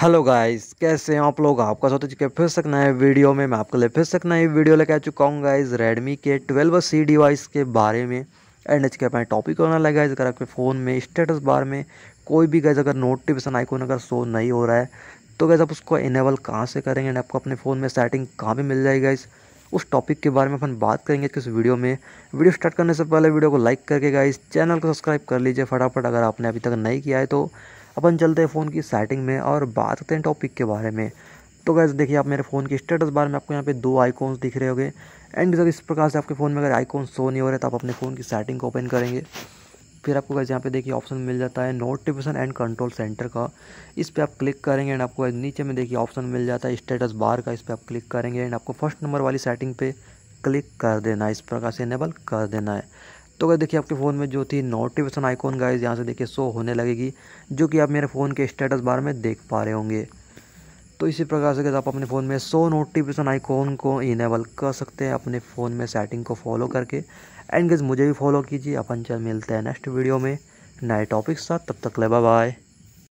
hello guys कैसे हैं आप लोग आपका सोच चुके फिर से नए वीडियो में मैं आपके लिए फिर से नई वीडियो लेके आ चुका हूँ गाइस रेडमी के ट्वेल्व सी डिवाइस के बारे में एंड एच के अपने टॉपिक होने लगा इस अगर आपके फ़ोन में स्टेटस बार में कोई भी गैस अगर नोटिफिकेशन आइकोन अगर शो नहीं हो रहा है तो गैस आप उसको इनेबल कहाँ से करेंगे एंड आपको अपने फ़ोन में सेटिंग कहाँ पर मिल जाएगी गाइस उस टॉपिक के बारे में अपन बात करेंगे किस वीडियो में वीडियो स्टार्ट करने से पहले वीडियो को लाइक करके गाइस चैनल को सब्सक्राइब कर लीजिए फटाफट अगर आपने अभी तक नहीं किया है तो अपन चलते हैं फ़ोन की सेटिंग में और बात करते हैं टॉपिक के बारे में तो गैस देखिए आप मेरे फ़ोन के स्टेटस बार में आपको यहाँ पे दो आइकॉन्स दिख रहे होंगे एंड जब इस प्रकार से आपके फ़ोन में अगर आइकॉन शो नहीं हो रहे तो आप अपने फ़ोन की सेटिंग को ओपन करेंगे फिर आपको गैस यहाँ पे देखिए ऑप्शन मिल जाता है नोटिफिकेशन एंड कंट्रोल सेंटर का इस पर आप क्लिक करेंगे एंड आपको नीचे में देखिए ऑप्शन मिल जाता है स्टेटस बार का इस पर आप क्लिक करेंगे एंड आपको फर्स्ट नंबर वाली सेटिंग पर क्लिक कर देना है इस प्रकार से इनेबल कर देना है तो अगर देखिए आपके फ़ोन में जो थी नोटिफिकेशन आइकॉन गाइज यहाँ से देखिए शो होने लगेगी जो कि आप मेरे फ़ोन के स्टेटस बार में देख पा रहे होंगे तो इसी प्रकार से आप अपने फ़ोन में शो नोटिफिकेशन आइकॉन को इनेबल कर सकते हैं अपने फ़ोन में सेटिंग को फॉलो करके एंड गज मुझे भी फॉलो कीजिए अपन चल मिलते हैं नेक्स्ट वीडियो में नए टॉपिक साथ तब तक ले बाय